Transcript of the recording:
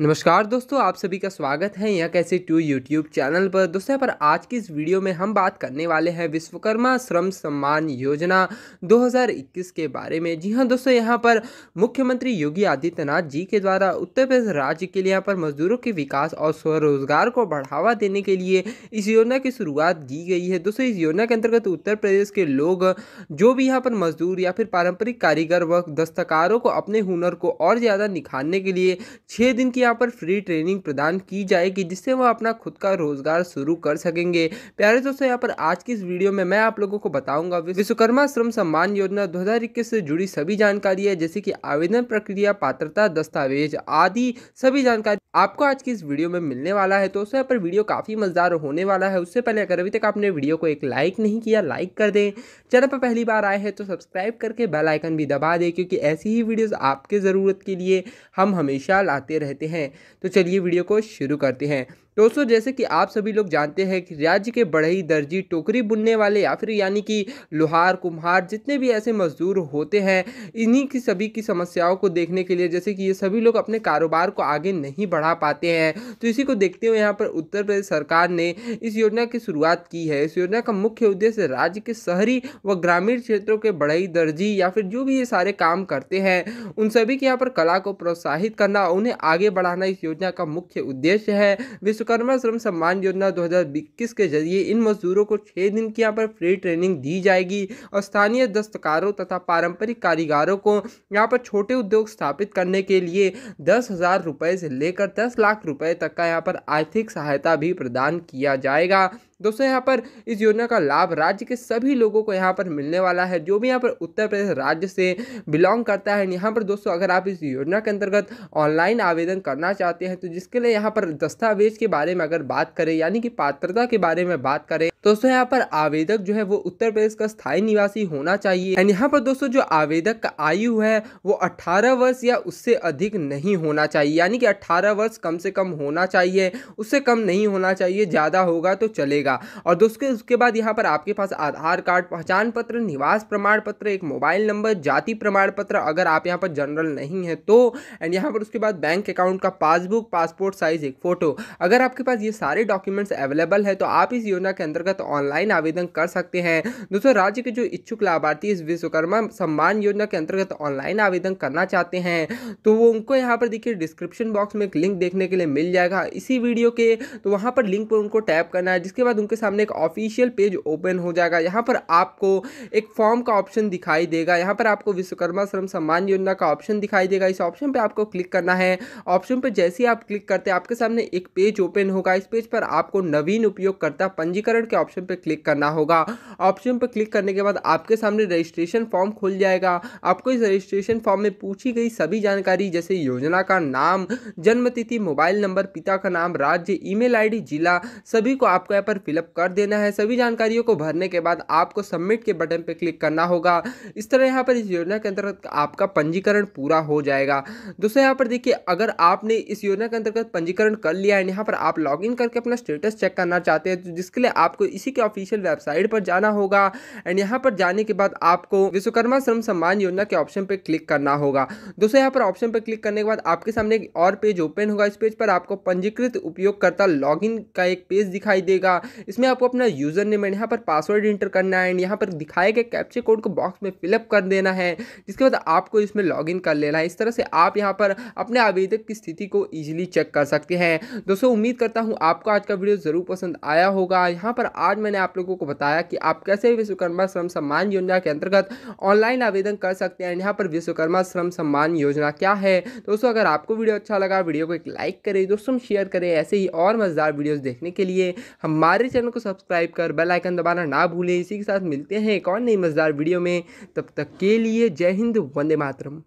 नमस्कार दोस्तों आप सभी का स्वागत है यह कैसे टू यूट्यूब चैनल पर दोस्तों पर आज की इस वीडियो में हम बात करने वाले हैं विश्वकर्मा श्रम सम्मान योजना 2021 के बारे में जी हां दोस्तों यहां पर मुख्यमंत्री योगी आदित्यनाथ जी के द्वारा उत्तर प्रदेश राज्य के लिए यहाँ पर मजदूरों के विकास और स्वरोजगार को बढ़ावा देने के लिए इस योजना की शुरुआत की गई है दोस्तों इस योजना के अंतर्गत उत्तर प्रदेश के लोग जो भी यहाँ पर मजदूर या फिर पारंपरिक कारीगर व दस्तकारों को अपने हुनर को और ज़्यादा निखारने के लिए छः दिन की यहाँ पर फ्री ट्रेनिंग प्रदान की जाएगी जिससे वह अपना खुद का रोजगार शुरू कर सकेंगे प्यारे दोस्तों यहाँ पर आज की इस वीडियो में मैं आप लोगों को बताऊंगा विश्वकर्मा श्रम सम्मान योजना दो से जुड़ी सभी जानकारी है जैसे की आवेदन प्रक्रिया पात्रता दस्तावेज आदि सभी जानकारी आपको आज की इस वीडियो में मिलने वाला है दोस्तों यहाँ पर वीडियो काफ़ी मज़ेदार होने वाला है उससे पहले अगर अभी तक आपने वीडियो को एक लाइक नहीं किया लाइक कर दें चैनल पर पहली बार आए हैं तो सब्सक्राइब करके बेल आइकन भी दबा दें क्योंकि ऐसी ही वीडियोस आपके ज़रूरत के लिए हम हमेशा लाते रहते हैं हैं तो चलिए वीडियो को शुरू करते हैं दोस्तों जैसे कि आप सभी लोग जानते हैं कि राज्य के बढ़ई दर्जी टोकरी बुनने वाले या फिर यानी कि लोहार कुम्हार जितने भी ऐसे मजदूर होते हैं इन्हीं की सभी की समस्याओं को देखने के लिए जैसे कि ये सभी लोग अपने कारोबार को आगे नहीं बढ़ा पाते हैं तो इसी को देखते हुए यहाँ पर उत्तर प्रदेश सरकार ने इस योजना की शुरुआत की है इस योजना का मुख्य उद्देश्य राज्य के शहरी व ग्रामीण क्षेत्रों के बढ़ई दर्जी या फिर जो भी ये सारे काम करते हैं उन सभी के यहाँ पर कला को प्रोत्साहित करना उन्हें आगे बढ़ाना इस योजना का मुख्य उद्देश्य है विश्व विश्वकर्मा श्रम सम्मान योजना 2021 के जरिए इन मजदूरों को छः दिन की यहाँ पर फ्री ट्रेनिंग दी जाएगी और स्थानीय दस्तकारों तथा पारंपरिक कारीगरों को यहाँ पर छोटे उद्योग स्थापित करने के लिए दस हज़ार रुपए से लेकर दस लाख रुपये तक का यहाँ पर आर्थिक सहायता भी प्रदान किया जाएगा दोस्तों यहाँ पर इस योजना का लाभ राज्य के सभी लोगों को यहाँ पर मिलने वाला है जो भी यहाँ पर उत्तर प्रदेश राज्य से बिलोंग करता है यहाँ पर दोस्तों अगर आप इस योजना के अंतर्गत ऑनलाइन आवेदन करना चाहते हैं तो जिसके लिए यहाँ पर दस्तावेज के बारे में अगर बात करें यानी कि पात्रता के बारे में बात करें तो दोस्तों यहाँ पर आवेदक जो है वो उत्तर प्रदेश का स्थायी निवासी होना चाहिए एंड यहाँ पर दोस्तों जो आवेदक का आयु है वो 18 वर्ष या उससे अधिक नहीं होना चाहिए यानी कि 18 वर्ष कम से कम होना चाहिए उससे कम नहीं होना चाहिए ज़्यादा होगा तो चलेगा और दोस्तों उसके बाद यहाँ पर आपके पास आधार कार्ड पहचान पत्र निवास प्रमाण पत्र एक मोबाइल नंबर जाति प्रमाण पत्र अगर आप यहाँ पर जनरल नहीं है तो एंड यहाँ पर उसके बाद बैंक अकाउंट का पासबुक पासपोर्ट साइज एक फ़ोटो अगर आपके पास ये सारे डॉक्यूमेंट्स अवेलेबल है तो आप इस योजना के अंतर्गत अंतर्गत ऑनलाइन आवेदन कर सकते हैं दोस्तों राज्य के जो इच्छुक लाभार्थी इस विश्वकर्मा सम्मान योजना के अंतर्गत ऑनलाइन आवेदन करना चाहते हैं तो वो उनको यहाँ पर देखिए डिस्क्रिप्शन बॉक्स में एक लिंक देखने के लिए मिल जाएगा इसी वीडियो के तो वहाँ पर लिंक पर उनको टैप करना है जिसके बाद उनके सामने एक ऑफिशियल पेज ओपन हो जाएगा यहाँ पर आपको एक फॉर्म का ऑप्शन दिखाई देगा यहाँ पर आपको विश्वकर्मा श्रम सम्मान योजना का ऑप्शन दिखाई देगा इस ऑप्शन पर आपको क्लिक करना है ऑप्शन पर जैसे ही आप क्लिक करते हैं आपके सामने एक पेज ओपन होगा इस पेज पर आपको नवीन उपयोगकर्ता पंजीकरण के ऑप्शन पर क्लिक करना होगा ऑप्शन पर क्लिक करने के बाद आपके सामने रजिस्ट्रेशन फॉर्म खुल जाएगा आपको इस रजिस्ट्रेशन फॉर्म में पूछी गई सभी जानकारी जैसे योजना का नाम जन्मतिथि मोबाइल नंबर पिता का नाम राज्य ईमेल आईडी जिला सभी को आपको यहाँ पर फिलअप कर देना है सभी जानकारियों को भरने के बाद आपको सबमिट के बटन पर क्लिक करना होगा इस तरह यहाँ पर इस योजना के अंतर्गत आपका पंजीकरण पूरा हो जाएगा दोस्तों यहाँ पर देखिए अगर आपने इस योजना के अंतर्गत पंजीकरण कर लिया है यहाँ पर आप लॉगिन करके अपना स्टेटस चेक करना चाहते हैं तो जिसके लिए आपको इसी के ऑफिशियल वेबसाइट पर जाना होगा एंड यहाँ पर जाने के बाद आपको विश्वकर्मा श्रम सम्मान योजना के ऑप्शन पर क्लिक करना होगा दोस्तों यहाँ पर ऑप्शन पर क्लिक करने के बाद आपके सामने एक और पेज ओपन होगा इस पेज पर आपको पंजीकृत उपयोगकर्ता लॉगिन का एक पेज दिखाई देगा इसमें आपको अपना यूजर नेम एंड यहाँ पर पासवर्ड इंटर करना है एंड यहाँ पर दिखाए गए कैप्चे कोड को बॉक्स में फिलअप कर देना है जिसके बाद आपको इसमें लॉगिन कर लेना है इस तरह से आप यहाँ पर अपने आवेदक की स्थिति को ईजिली चेक कर सकते हैं दोस्तों उम्मीद करता हूँ आपको आज का वीडियो ज़रूर पसंद आया होगा यहाँ पर आज मैंने आप लोगों को बताया कि आप कैसे विश्वकर्मा श्रम सम्मान योजना के अंतर्गत ऑनलाइन आवेदन कर सकते हैं यहाँ पर विश्वकर्मा श्रम सम्मान योजना क्या है दोस्तों अगर आपको वीडियो अच्छा लगा वीडियो को एक लाइक करें दोस्तों शेयर करें ऐसे ही और मज़ेदार वीडियोज़ देखने के लिए हमारे चैनल को सब्सक्राइब कर बेलाइकन दबाना ना भूलें इसी के साथ मिलते हैं एक और नई मज़ेदार वीडियो में तब तक के लिए जय हिंद वंदे मातरम